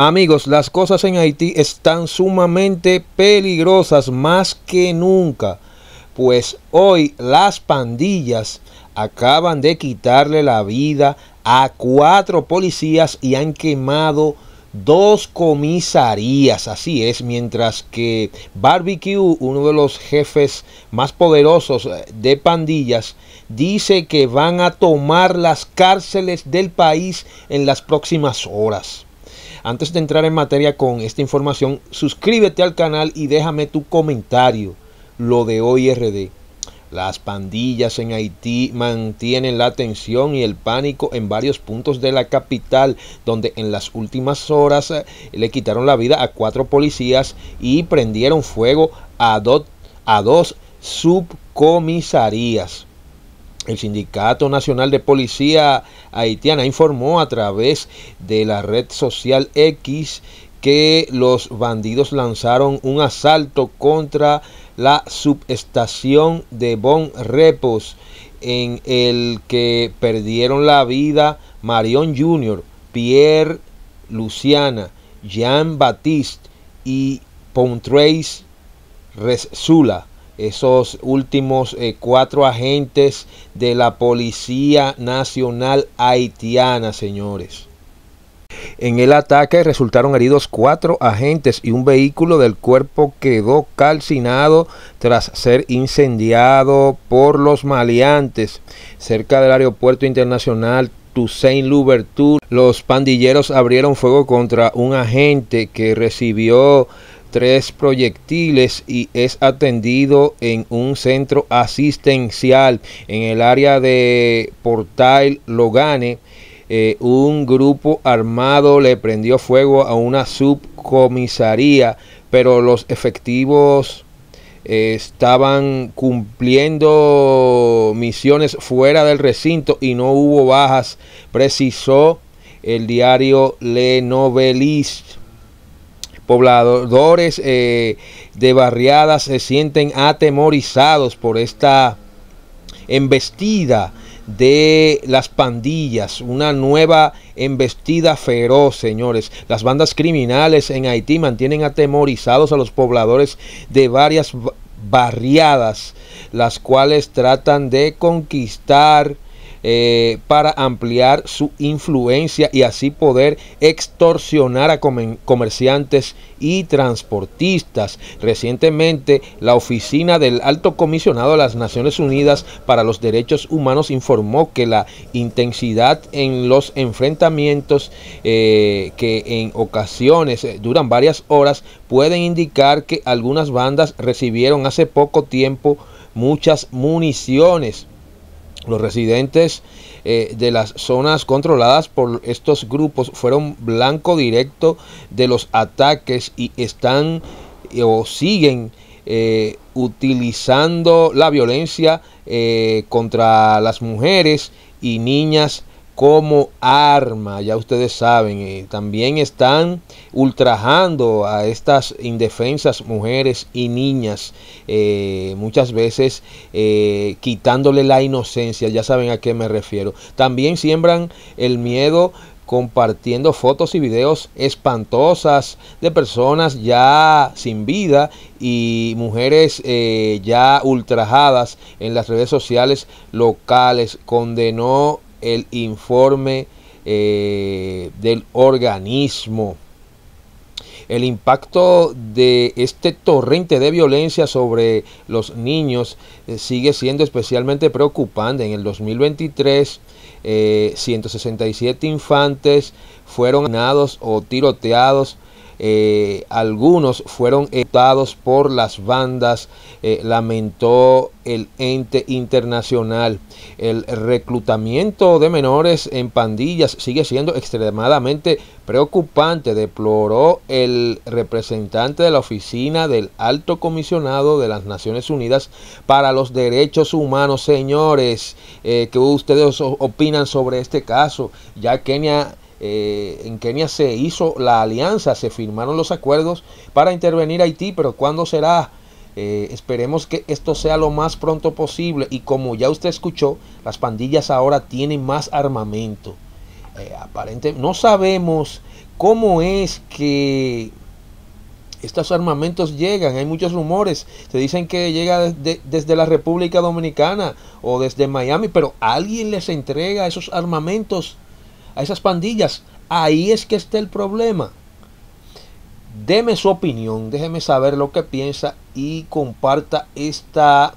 Amigos, las cosas en Haití están sumamente peligrosas más que nunca, pues hoy las pandillas acaban de quitarle la vida a cuatro policías y han quemado dos comisarías, así es, mientras que Barbecue, uno de los jefes más poderosos eh, de pandillas, dice que van a tomar las cárceles del país en las próximas horas. Antes de entrar en materia con esta información, suscríbete al canal y déjame tu comentario. Lo de hoy RD. Las pandillas en Haití mantienen la tensión y el pánico en varios puntos de la capital, donde en las últimas horas eh, le quitaron la vida a cuatro policías y prendieron fuego a, a dos subcomisarías. El Sindicato Nacional de Policía Haitiana informó a través de la red social X que los bandidos lanzaron un asalto contra la subestación de Bon Repos en el que perdieron la vida Marion Jr., Pierre Luciana, Jean Baptiste y Pontreis Resula esos últimos eh, cuatro agentes de la Policía Nacional Haitiana, señores. En el ataque resultaron heridos cuatro agentes y un vehículo del cuerpo quedó calcinado tras ser incendiado por los maleantes cerca del aeropuerto internacional Toussaint Louverture. Los pandilleros abrieron fuego contra un agente que recibió tres proyectiles y es atendido en un centro asistencial en el área de Portal Logane. Eh, un grupo armado le prendió fuego a una subcomisaría, pero los efectivos eh, estaban cumpliendo misiones fuera del recinto y no hubo bajas, precisó el diario Le pobladores eh, de barriadas se sienten atemorizados por esta embestida de las pandillas, una nueva embestida feroz, señores. Las bandas criminales en Haití mantienen atemorizados a los pobladores de varias barriadas, las cuales tratan de conquistar eh, para ampliar su influencia y así poder extorsionar a comerciantes y transportistas. Recientemente, la oficina del alto comisionado de las Naciones Unidas para los Derechos Humanos informó que la intensidad en los enfrentamientos eh, que en ocasiones eh, duran varias horas pueden indicar que algunas bandas recibieron hace poco tiempo muchas municiones los residentes eh, de las zonas controladas por estos grupos fueron blanco directo de los ataques y están eh, o siguen eh, utilizando la violencia contra las mujeres y niñas como arma, ya ustedes saben, también están ultrajando a estas indefensas mujeres y niñas, eh, muchas veces eh, quitándole la inocencia, ya saben a qué me refiero. También siembran el miedo compartiendo fotos y videos espantosas de personas ya sin vida y mujeres eh, ya ultrajadas en las redes sociales locales. Condenó el informe eh, del organismo. El impacto de este torrente de violencia sobre los niños eh, sigue siendo especialmente preocupante. En el 2023, 167 eh, infantes fueron nados o tiroteados eh, algunos fueron ejecutados por las bandas, eh, lamentó el ente internacional. El reclutamiento de menores en pandillas sigue siendo extremadamente preocupante, deploró el representante de la oficina del alto comisionado de las Naciones Unidas para los Derechos Humanos. Señores, eh, ¿qué ustedes opinan sobre este caso? Ya Kenia eh, en Kenia se hizo la alianza, se firmaron los acuerdos para intervenir Haití, pero ¿cuándo será? Eh, esperemos que esto sea lo más pronto posible y como ya usted escuchó, las pandillas ahora tienen más armamento. Eh, no sabemos cómo es que estos armamentos llegan. Hay muchos rumores. Se dicen que llega desde la República Dominicana o desde Miami, pero alguien les entrega esos armamentos a esas pandillas. Ahí es que está el problema. Deme su opinión, déjeme saber lo que piensa y comparta esta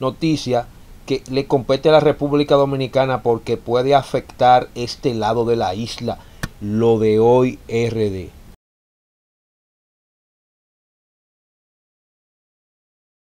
noticia que le compete a la República Dominicana porque puede afectar este lado de la isla, lo de hoy RD.